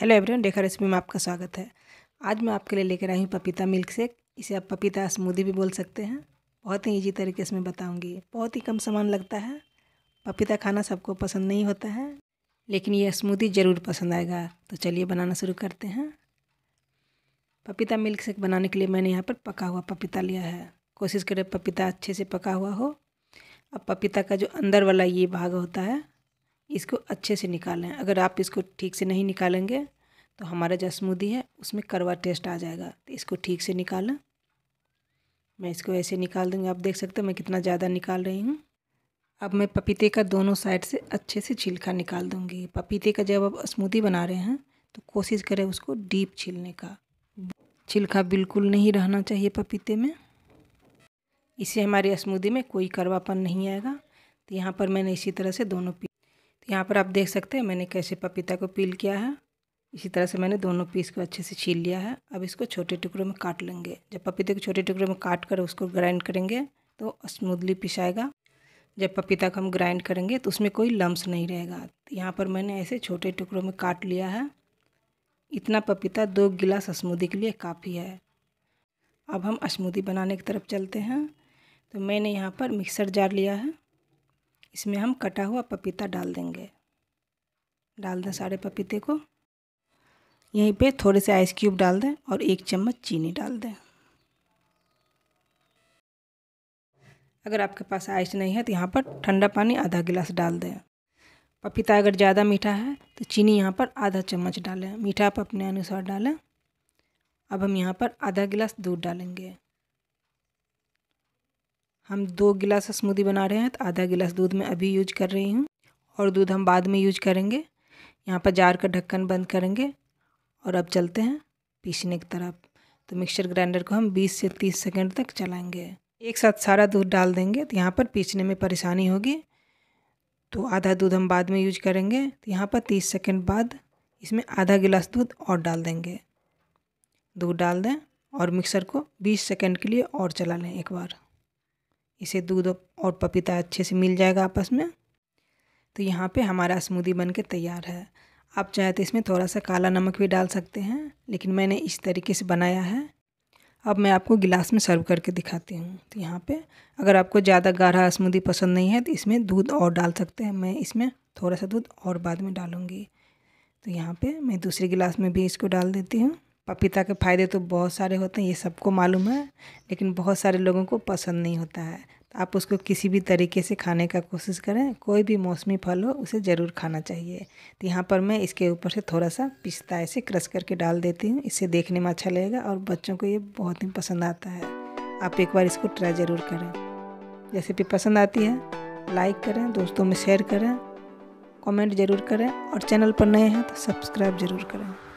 hello everyone डेखा recipe में आपका स्वागत है आज मैं आपके लिए लेकर आई हूँ पपीता मिल्क शेक इसे आप पपीता स्मूदी भी बोल सकते हैं बहुत ही इजी तरीके से मैं बताऊँगी बहुत ही कम सामान लगता है पपीता खाना सबको पसंद नहीं होता है लेकिन यह स्मूदी ज़रूर पसंद आएगा तो चलिए बनाना शुरू करते हैं पपीता मिल्क शेक बनाने के लिए मैंने यहाँ पर पका हुआ पपीता लिया है कोशिश करें पपीता अच्छे से पका हुआ हो अब पपीता का जो अंदर वाला ये भाग होता है इसको अच्छे से निकालें अगर आप इसको ठीक से नहीं निकालेंगे तो हमारा जो स्मूदी है उसमें करवा टेस्ट आ जाएगा तो इसको ठीक से निकालें मैं इसको ऐसे निकाल दूँगी आप देख सकते हो मैं कितना ज़्यादा निकाल रही हूँ अब मैं पपीते का दोनों साइड से अच्छे से छिलका निकाल दूँगी पपीते का जब आप स्मूदी बना रहे हैं तो कोशिश करें उसको डीप छीलने का छिलका बिल्कुल नहीं रहना चाहिए पपीते में इससे हमारी स्मूदी में कोई करवापन नहीं आएगा तो यहाँ पर मैंने इसी तरह से दोनों तो यहाँ पर आप देख सकते हैं मैंने कैसे पपीता को पील किया है इसी तरह से मैंने दोनों पीस को अच्छे से छील लिया है अब इसको छोटे टुकड़ों में काट लेंगे जब पपीते को छोटे टुकड़ों में काट कर उसको ग्राइंड करेंगे तो स्मूदली पिसाएगा जब पपीता को हम ग्राइंड करेंगे तो उसमें कोई लम्स नहीं रहेगा तो यहाँ पर मैंने ऐसे छोटे टुकड़ों में काट लिया है इतना पपीता दो गिलास स्मूदी के लिए काफ़ी है अब हम स्मूदी बनाने की तरफ चलते हैं तो मैंने यहाँ पर मिक्सर जार लिया है इसमें हम कटा हुआ पपीता डाल देंगे डाल दें सारे पपीते को यहीं पे थोड़े से आइस क्यूब डाल दें और एक चम्मच चीनी डाल दें अगर आपके पास आइस नहीं है तो यहाँ पर ठंडा पानी आधा गिलास डाल दें पपीता अगर ज़्यादा मीठा है तो चीनी यहाँ पर आधा चम्मच डालें मीठा आप अपने अनुसार डालें अब हम यहाँ पर आधा गिलास दूध डालेंगे हम दो गिलास स्मूदी बना रहे हैं तो आधा गिलास दूध मैं अभी यूज कर रही हूँ और दूध हम बाद में यूज करेंगे यहाँ पर जार का ढक्कन बंद करेंगे और अब चलते हैं पीसने की तरफ तो मिक्सचर ग्राइंडर को हम 20 से 30 सेकंड तक चलाएंगे एक साथ सारा दूध डाल देंगे तो यहाँ पर पीसने में परेशानी होगी तो आधा दूध हम बाद में यूज करेंगे तो यहाँ पर 30 सेकंड बाद इसमें आधा गिलास दूध और डाल देंगे दूध डाल दें और मिक्सर को 20 सेकंड के लिए और चला लें एक बार इसे दूध और पपीता अच्छे से मिल जाएगा आपस में तो यहाँ पे हमारा स्मूदी बन के तैयार है आप चाहे तो इसमें थोड़ा सा काला नमक भी डाल सकते हैं लेकिन मैंने इस तरीके से बनाया है अब मैं आपको गिलास में सर्व करके दिखाती हूँ तो यहाँ पे अगर आपको ज़्यादा गाढ़ा स्मूदी पसंद नहीं है तो इसमें दूध और डाल सकते हैं मैं इसमें थोड़ा सा दूध और बाद में डालूँगी तो यहाँ पर मैं दूसरे गिलास में भी इसको डाल देती हूँ पपीता के फ़ायदे तो बहुत सारे होते हैं ये सबको मालूम है लेकिन बहुत सारे लोगों को पसंद नहीं होता है तो आप उसको किसी भी तरीके से खाने का कोशिश करें कोई भी मौसमी फल हो उसे ज़रूर खाना चाहिए तो यहाँ पर मैं इसके ऊपर से थोड़ा सा पिस्ता ऐसे क्रश करके डाल देती हूँ इससे देखने में अच्छा लगेगा और बच्चों को ये बहुत ही पसंद आता है आप एक बार इसको ट्राई ज़रूर करें जैसे भी पसंद आती है लाइक करें दोस्तों में शेयर करें कमेंट ज़रूर करें और चैनल पर नए हैं तो सब्सक्राइब ज़रूर करें